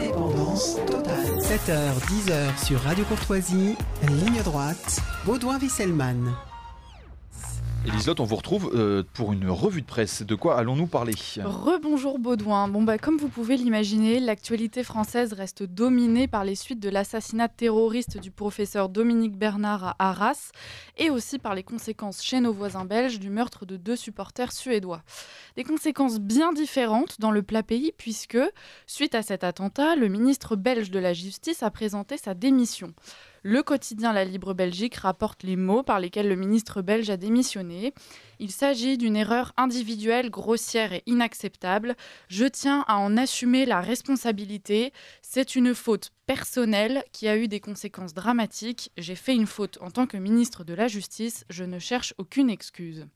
Indépendance totale. 7h, 10h sur Radio Courtoisie, ligne droite, Baudouin Wisselmann. Élise on vous retrouve euh, pour une revue de presse. De quoi allons-nous parler Rebonjour Baudouin. Bon, bah, comme vous pouvez l'imaginer, l'actualité française reste dominée par les suites de l'assassinat terroriste du professeur Dominique Bernard à Arras et aussi par les conséquences chez nos voisins belges du meurtre de deux supporters suédois. Des conséquences bien différentes dans le plat pays puisque, suite à cet attentat, le ministre belge de la Justice a présenté sa démission. Le quotidien La Libre Belgique rapporte les mots par lesquels le ministre belge a démissionné. Il s'agit d'une erreur individuelle, grossière et inacceptable. Je tiens à en assumer la responsabilité. C'est une faute personnelle qui a eu des conséquences dramatiques. J'ai fait une faute en tant que ministre de la Justice. Je ne cherche aucune excuse.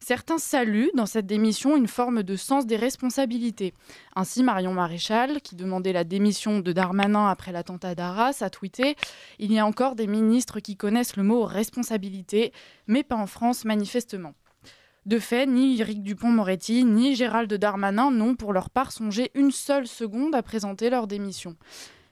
Certains saluent dans cette démission une forme de sens des responsabilités. Ainsi, Marion Maréchal, qui demandait la démission de Darmanin après l'attentat d'Arras, a tweeté Il y a encore des ministres qui connaissent le mot responsabilité, mais pas en France, manifestement. De fait, ni Éric Dupont-Moretti ni Gérald Darmanin n'ont pour leur part songé une seule seconde à présenter leur démission.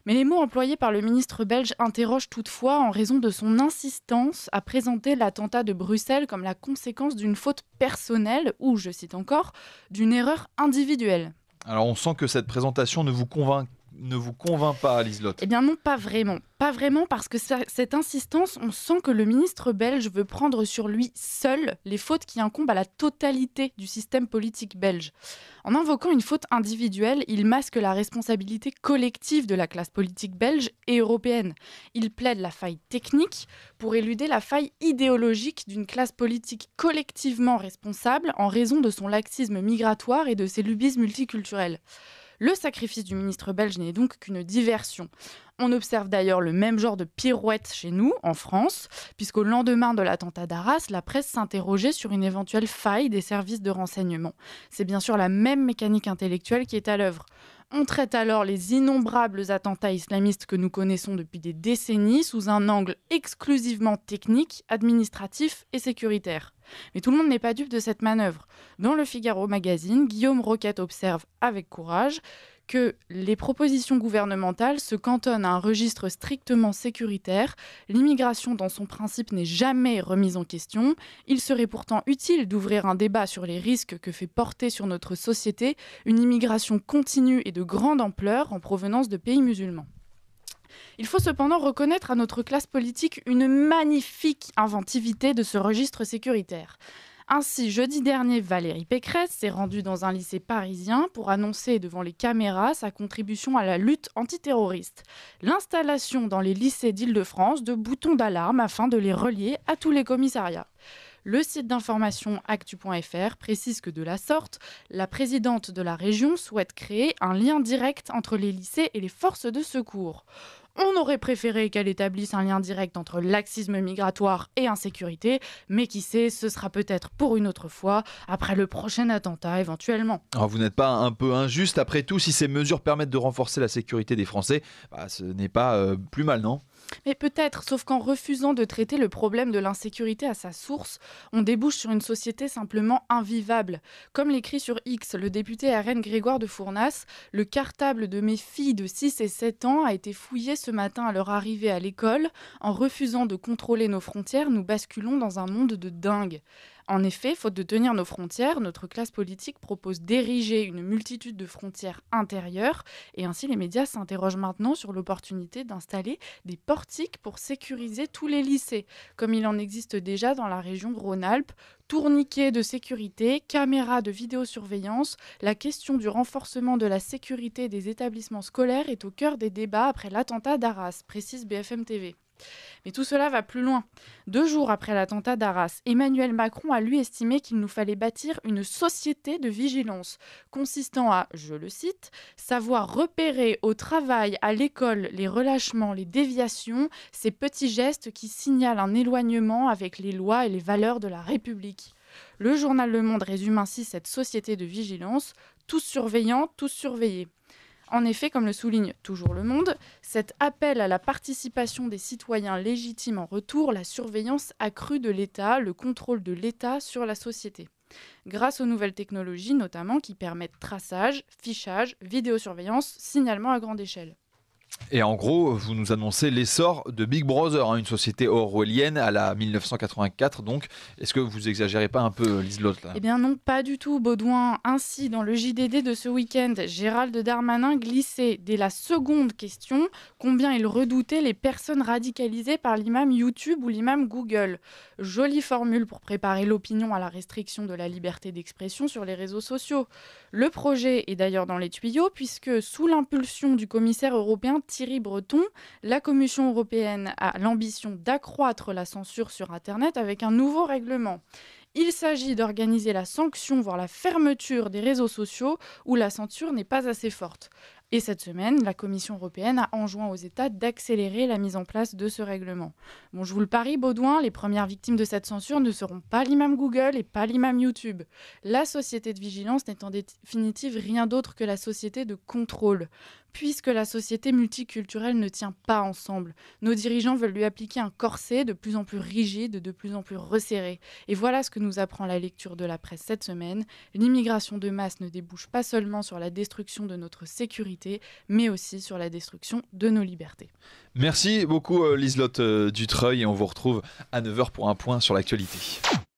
Mais les mots employés par le ministre belge interrogent toutefois en raison de son insistance à présenter l'attentat de Bruxelles comme la conséquence d'une faute personnelle ou, je cite encore, d'une erreur individuelle. Alors on sent que cette présentation ne vous convainc ne vous convainc pas, Lotte Eh bien non, pas vraiment. Pas vraiment, parce que cette insistance, on sent que le ministre belge veut prendre sur lui seul les fautes qui incombent à la totalité du système politique belge. En invoquant une faute individuelle, il masque la responsabilité collective de la classe politique belge et européenne. Il plaide la faille technique pour éluder la faille idéologique d'une classe politique collectivement responsable en raison de son laxisme migratoire et de ses lubies multiculturelles. Le sacrifice du ministre belge n'est donc qu'une diversion. On observe d'ailleurs le même genre de pirouette chez nous, en France, puisqu'au lendemain de l'attentat d'Arras, la presse s'interrogeait sur une éventuelle faille des services de renseignement. C'est bien sûr la même mécanique intellectuelle qui est à l'œuvre. On traite alors les innombrables attentats islamistes que nous connaissons depuis des décennies sous un angle exclusivement technique, administratif et sécuritaire. Mais tout le monde n'est pas dupe de cette manœuvre. Dans le Figaro magazine, Guillaume Roquette observe avec courage que les propositions gouvernementales se cantonnent à un registre strictement sécuritaire, l'immigration dans son principe n'est jamais remise en question, il serait pourtant utile d'ouvrir un débat sur les risques que fait porter sur notre société une immigration continue et de de grande ampleur en provenance de pays musulmans. Il faut cependant reconnaître à notre classe politique une magnifique inventivité de ce registre sécuritaire. Ainsi, jeudi dernier, Valérie Pécresse s'est rendue dans un lycée parisien pour annoncer devant les caméras sa contribution à la lutte antiterroriste. L'installation dans les lycées d'Île-de-France de boutons d'alarme afin de les relier à tous les commissariats. Le site d'information actu.fr précise que de la sorte, la présidente de la région souhaite créer un lien direct entre les lycées et les forces de secours. On aurait préféré qu'elle établisse un lien direct entre laxisme migratoire et insécurité, mais qui sait, ce sera peut-être pour une autre fois, après le prochain attentat éventuellement. Alors vous n'êtes pas un peu injuste, après tout, si ces mesures permettent de renforcer la sécurité des Français, bah, ce n'est pas euh, plus mal, non mais peut-être, sauf qu'en refusant de traiter le problème de l'insécurité à sa source, on débouche sur une société simplement invivable. Comme l'écrit sur X le député RN Grégoire de Fournas, le cartable de mes filles de 6 et 7 ans a été fouillé ce matin à leur arrivée à l'école. En refusant de contrôler nos frontières, nous basculons dans un monde de dingue. En effet, faute de tenir nos frontières, notre classe politique propose d'ériger une multitude de frontières intérieures, et ainsi les médias s'interrogent maintenant sur l'opportunité d'installer des portiques pour sécuriser tous les lycées, comme il en existe déjà dans la région Rhône-Alpes, tourniquets de sécurité, caméras de vidéosurveillance, la question du renforcement de la sécurité des établissements scolaires est au cœur des débats après l'attentat d'Arras, précise BFM TV. Mais tout cela va plus loin. Deux jours après l'attentat d'Arras, Emmanuel Macron a lui estimé qu'il nous fallait bâtir une société de vigilance, consistant à, je le cite, savoir repérer au travail, à l'école, les relâchements, les déviations, ces petits gestes qui signalent un éloignement avec les lois et les valeurs de la République. Le journal Le Monde résume ainsi cette société de vigilance, tous surveillants, tous surveillés. En effet, comme le souligne toujours le monde, cet appel à la participation des citoyens légitime en retour la surveillance accrue de l'État, le contrôle de l'État sur la société. Grâce aux nouvelles technologies notamment qui permettent traçage, fichage, vidéosurveillance, signalement à grande échelle. Et en gros, vous nous annoncez l'essor de Big Brother, hein, une société orwellienne à la 1984. Donc, est-ce que vous exagérez pas un peu, euh, Liselotte Eh bien non, pas du tout, Baudouin. Ainsi, dans le JDD de ce week-end, Gérald Darmanin glissait dès la seconde question combien il redoutait les personnes radicalisées par l'imam YouTube ou l'imam Google. Jolie formule pour préparer l'opinion à la restriction de la liberté d'expression sur les réseaux sociaux. Le projet est d'ailleurs dans les tuyaux puisque sous l'impulsion du commissaire européen Thierry Breton, la Commission européenne a l'ambition d'accroître la censure sur Internet avec un nouveau règlement. Il s'agit d'organiser la sanction, voire la fermeture des réseaux sociaux où la censure n'est pas assez forte. Et cette semaine, la Commission européenne a enjoint aux États d'accélérer la mise en place de ce règlement. Bon, je vous le parie, Baudouin, les premières victimes de cette censure ne seront pas l'imam Google et pas l'imam YouTube. La société de vigilance n'est en définitive rien d'autre que la société de contrôle. Puisque la société multiculturelle ne tient pas ensemble, nos dirigeants veulent lui appliquer un corset de plus en plus rigide, de plus en plus resserré. Et voilà ce que nous apprend la lecture de la presse cette semaine. L'immigration de masse ne débouche pas seulement sur la destruction de notre sécurité, mais aussi sur la destruction de nos libertés. Merci beaucoup euh, Lislotte euh, Dutreuil et on vous retrouve à 9h pour un point sur l'actualité.